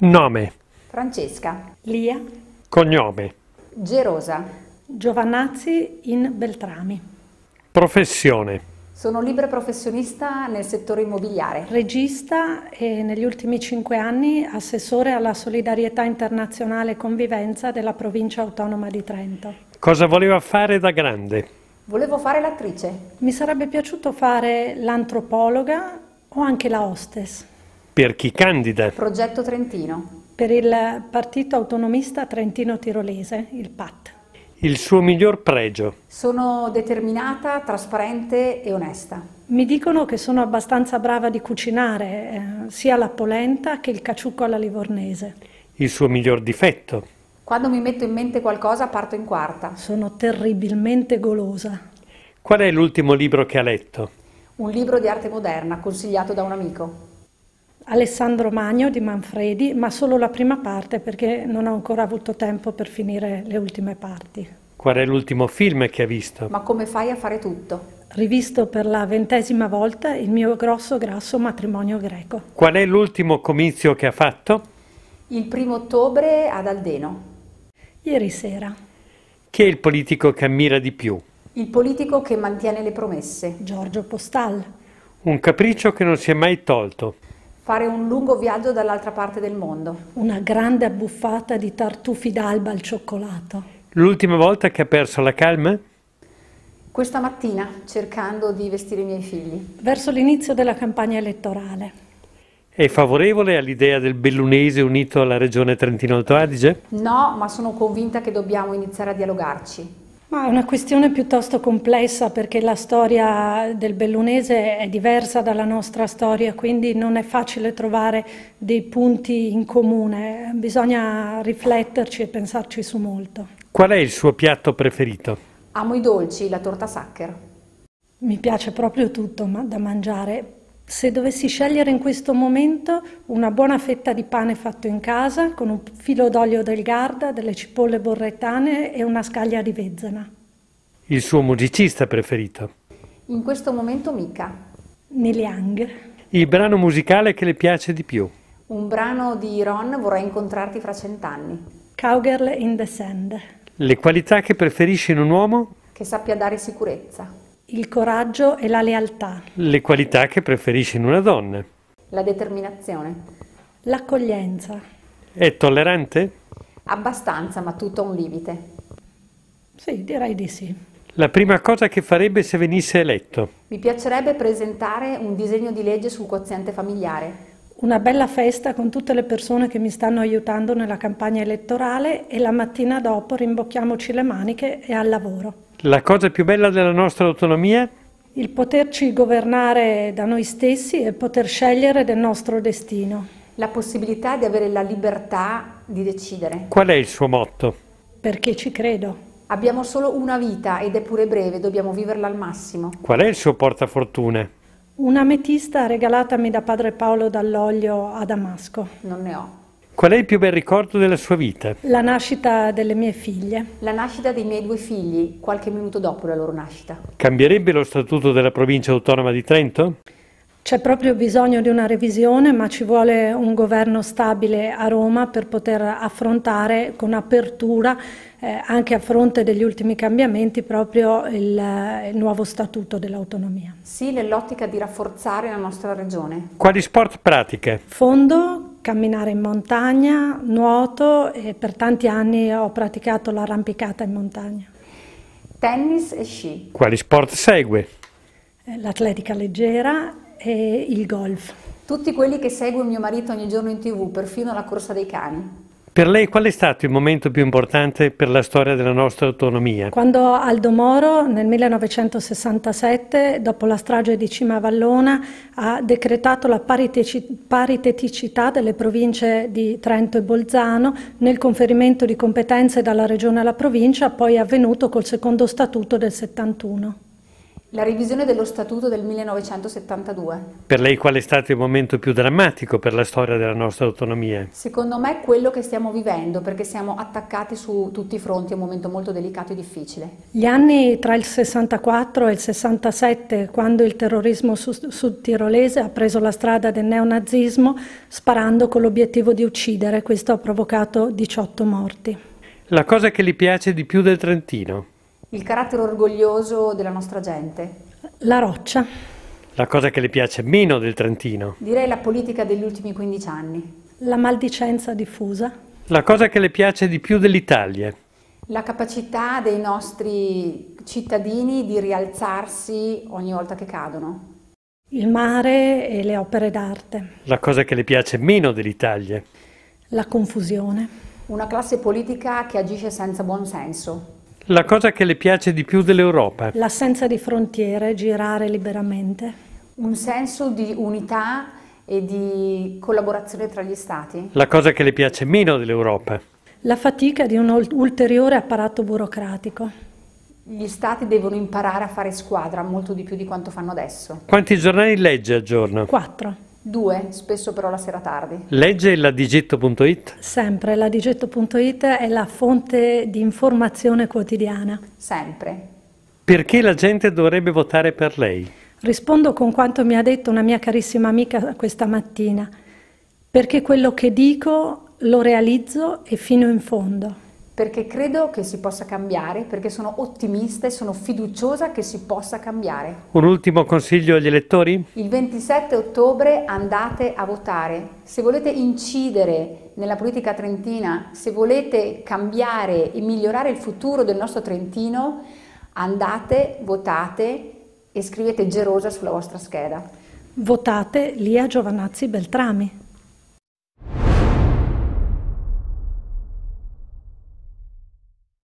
Nome. Francesca. Lia. Cognome. Gerosa. Giovannazzi in Beltrami. Professione. Sono libera professionista nel settore immobiliare. Regista e negli ultimi cinque anni assessore alla solidarietà internazionale convivenza della provincia autonoma di Trento. Cosa voleva fare da grande? Volevo fare l'attrice. Mi sarebbe piaciuto fare l'antropologa o anche la hostess. Per chi candida? Progetto Trentino. Per il Partito Autonomista Trentino Tirolese, il PAT. Il suo miglior pregio? Sono determinata, trasparente e onesta. Mi dicono che sono abbastanza brava di cucinare eh, sia la polenta che il caciucco alla livornese. Il suo miglior difetto? Quando mi metto in mente qualcosa parto in quarta. Sono terribilmente golosa. Qual è l'ultimo libro che ha letto? Un libro di arte moderna consigliato da un amico. Alessandro Magno di Manfredi, ma solo la prima parte perché non ho ancora avuto tempo per finire le ultime parti. Qual è l'ultimo film che hai visto? Ma come fai a fare tutto? Rivisto per la ventesima volta il mio grosso grasso matrimonio greco. Qual è l'ultimo comizio che ha fatto? Il primo ottobre ad Aldeno. Ieri sera. Chi è il politico che ammira di più? Il politico che mantiene le promesse. Giorgio Postal. Un capriccio che non si è mai tolto fare un lungo viaggio dall'altra parte del mondo. Una grande abbuffata di tartufi d'alba al cioccolato. L'ultima volta che ha perso la calma? Questa mattina, cercando di vestire i miei figli. Verso l'inizio della campagna elettorale. È favorevole all'idea del bellunese unito alla regione Trentino-Alto Adige? No, ma sono convinta che dobbiamo iniziare a dialogarci ma è una questione piuttosto complessa perché la storia del bellunese è diversa dalla nostra storia, quindi non è facile trovare dei punti in comune, bisogna rifletterci e pensarci su molto. Qual è il suo piatto preferito? Amo i dolci, la torta sacker. Mi piace proprio tutto ma da mangiare, se dovessi scegliere in questo momento una buona fetta di pane fatto in casa con un filo d'olio del Garda, delle cipolle borretane e una scaglia di vezzana. Il suo musicista preferito? In questo momento mica. Neil Young. Il brano musicale che le piace di più? Un brano di Ron, Vorrei incontrarti fra cent'anni. Cowgirl in the Sand. Le qualità che preferisci in un uomo? Che sappia dare sicurezza. Il coraggio e la lealtà. Le qualità che preferisci in una donna. La determinazione. L'accoglienza. È tollerante? Abbastanza, ma tutto a un limite. Sì, direi di sì. La prima cosa che farebbe se venisse eletto? Mi piacerebbe presentare un disegno di legge sul quoziente familiare. Una bella festa con tutte le persone che mi stanno aiutando nella campagna elettorale e la mattina dopo rimbocchiamoci le maniche e al lavoro. La cosa più bella della nostra autonomia? Il poterci governare da noi stessi e poter scegliere del nostro destino. La possibilità di avere la libertà di decidere. Qual è il suo motto? Perché ci credo. Abbiamo solo una vita ed è pure breve, dobbiamo viverla al massimo. Qual è il suo portafortune? Un'ametista regalatami da padre Paolo Dall'Oglio a Damasco. Non ne ho. Qual è il più bel ricordo della sua vita? La nascita delle mie figlie. La nascita dei miei due figli, qualche minuto dopo la loro nascita. Cambierebbe lo statuto della provincia autonoma di Trento? C'è proprio bisogno di una revisione, ma ci vuole un governo stabile a Roma per poter affrontare con apertura, eh, anche a fronte degli ultimi cambiamenti, proprio il, eh, il nuovo statuto dell'autonomia. Sì, nell'ottica di rafforzare la nostra regione. Quali sport pratica? Fondo, camminare in montagna, nuoto e per tanti anni ho praticato l'arrampicata in montagna. Tennis e sci. Quali sport segue? Eh, l'atletica leggera e il golf. Tutti quelli che segue mio marito ogni giorno in tv, perfino la corsa dei cani. Per lei qual è stato il momento più importante per la storia della nostra autonomia? Quando Aldo Moro nel 1967, dopo la strage di Cima Vallona, ha decretato la pariteticità delle province di Trento e Bolzano nel conferimento di competenze dalla regione alla provincia, poi avvenuto col secondo statuto del 71. La revisione dello Statuto del 1972. Per lei qual è stato il momento più drammatico per la storia della nostra autonomia? Secondo me quello che stiamo vivendo, perché siamo attaccati su tutti i fronti, è un momento molto delicato e difficile. Gli anni tra il 64 e il 67, quando il terrorismo sudtirolese ha preso la strada del neonazismo, sparando con l'obiettivo di uccidere, questo ha provocato 18 morti. La cosa che gli piace di più del Trentino? Il carattere orgoglioso della nostra gente. La roccia. La cosa che le piace meno del Trentino. Direi la politica degli ultimi 15 anni. La maldicenza diffusa. La cosa che le piace di più dell'Italia. La capacità dei nostri cittadini di rialzarsi ogni volta che cadono. Il mare e le opere d'arte. La cosa che le piace meno dell'Italia. La confusione. Una classe politica che agisce senza buon senso. La cosa che le piace di più dell'Europa? L'assenza di frontiere, girare liberamente. Un senso di unità e di collaborazione tra gli stati. La cosa che le piace meno dell'Europa? La fatica di un ulteriore apparato burocratico. Gli stati devono imparare a fare squadra molto di più di quanto fanno adesso. Quanti giornali legge al giorno? Quattro. Due, spesso però la sera tardi. Legge ladigetto.it? Sempre, ladigetto.it è la fonte di informazione quotidiana. Sempre. Perché la gente dovrebbe votare per lei? Rispondo con quanto mi ha detto una mia carissima amica questa mattina, perché quello che dico lo realizzo e fino in fondo perché credo che si possa cambiare, perché sono ottimista e sono fiduciosa che si possa cambiare. Un ultimo consiglio agli elettori? Il 27 ottobre andate a votare. Se volete incidere nella politica trentina, se volete cambiare e migliorare il futuro del nostro Trentino, andate, votate e scrivete Gerosa sulla vostra scheda. Votate Lia Giovanazzi Beltrami.